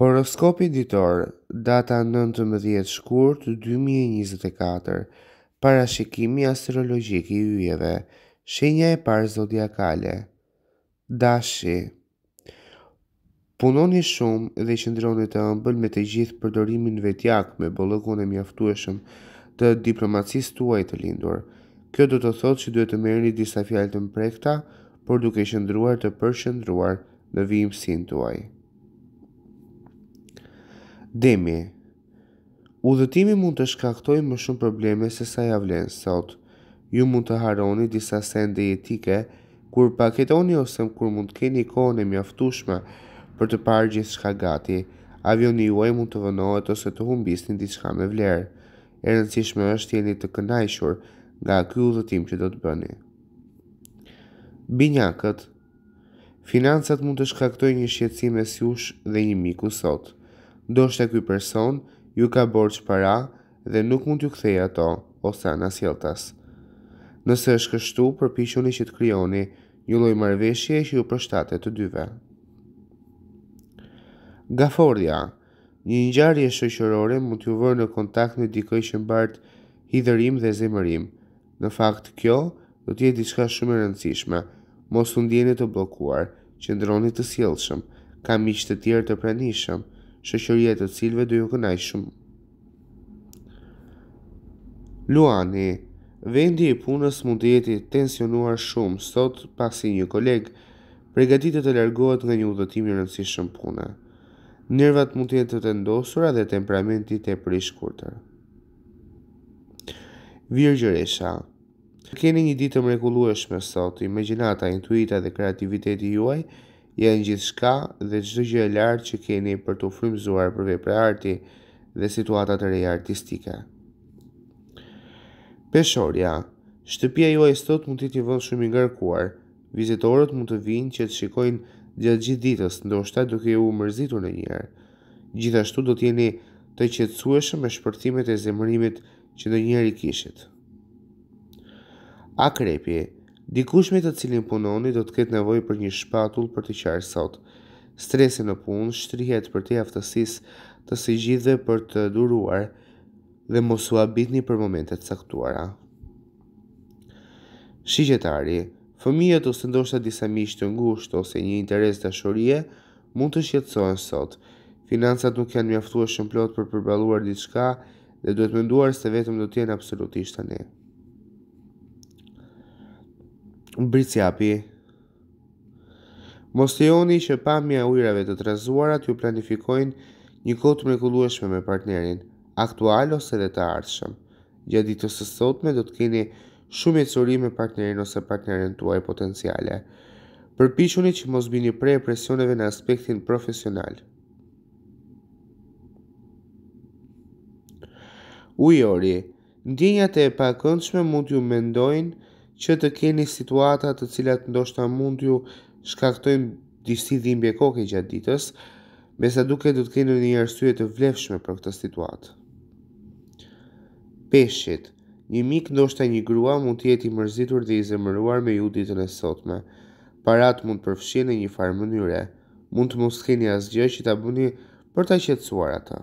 Horoskopi ditor, data 19 shkurt 2024, parashikimi astrologjik i yjeve, shenja e parë zodiakale. Dashi. Punoni shumë dhe qëndroni të ëmbël me të gjithë përdorimin vetjak me bollëkun e mjaftueshëm të diplomacisë tuaj të lindur. Kjo do të thotë që duhet të merrni disa fjalë të mprekta, por duke qëndruar të përqendruar në vijimin tuaj. Demi Udhëtimi mund të shkaktoj më shumë probleme se sa javlenë sot. Ju mund të haroni disa sende jetike, kur paketoni ose më kur mund të keni kohën e mjaftushme për të parë gjithë shka gati, avioni juaj mund të vënohet ose të humbisni diçka me vlerë. E rëndësishme është tjeni të kënajshur nga kjo udhëtim që do të bëni. Binyakët Financat mund të shkaktoj një shqetësim mes jush dhe një miku sot ndoshta ky person ju ka borç para dhe nuk mund t'ju kthej ato ose në asjeltas. Nëse është kështu, përpiqeni që të krijoni një lloj e që ju përshtatet të dyve. Gafordja Një ngjarje shoqërore mund t'ju vërë në kontakt me dikë që mbart hidhërim dhe zemërim. Në fakt kjo do të jetë diçka shumë e rëndësishme. Mos u ndjeni të bllokuar, qëndroni të sjellshëm, ka miq të tjerë të pranishëm shëqërije të cilve dhe ju kënaj shumë. Luani, vendi i punës mund të jeti tensionuar shumë, sot pasi një koleg pregatitë të largohet nga një udhëtimi rëndësishëm pune. Nervat mund të jetë të tendosura dhe temperamenti të prishkurtër. Virgjëresha, keni një ditë mrekullueshme sot, imaginata, intuita dhe kreativiteti juaj, janë gjithë shka dhe gjithë gjë e lartë që keni për të frimzuar për arti dhe situata të reja artistike. Peshorja, shtëpia juaj sot mund të t'i vëllë shumë i ngarkuar, vizitorët mund të vinë që të shikojnë gjatë gjithë ditës, ndoshta duke ju mërzitur në njerë. Gjithashtu do t'jeni të qetsueshë me shpërtimet e zemërimit që në njerë i kishit. Akrepi, Dikush me të cilin punoni do të ketë nevojë për një shpatull për të qarë sot. Stresi në punë shtrihet për të aftësisë të së gjithëve për të duruar dhe mos u për momentet caktuara. Shigjetari, fëmijët ose ndoshta disa miq të ngushtë ose një interes dashurie mund të shqetësohen sot. Financat nuk janë mjaftueshëm plot për përballuar diçka dhe duhet menduar se vetëm do të jenë absolutisht nejë në bërë cjapi. Mosteoni që pa mja ujrave të trazuarat ju planifikojnë një kotë me me partnerin, aktual ose dhe të ardhshëm. Gjatë ditës të sotme do të keni shumë e cori me partnerin ose partnerin të uaj potenciale. Përpishuni që mos bini prej e presioneve në aspektin profesional. Ujori, Ndjenjat e pakëndshme mund ju mendojnë që të keni situata të cilat ndoshta mund ju shkaktojnë disi dhimbje koke gjatë ditës, me sa duke du të keni një arsye të vlefshme për këtë situatë. Peshqit Një mik ndoshta një grua mund të jetë i mërzitur dhe i zemëruar me ju ditën e sotme. Parat mund të përfshihen në një farë mënyre. Mund të mos keni asgjë që ta bëni për ta qetësuar atë.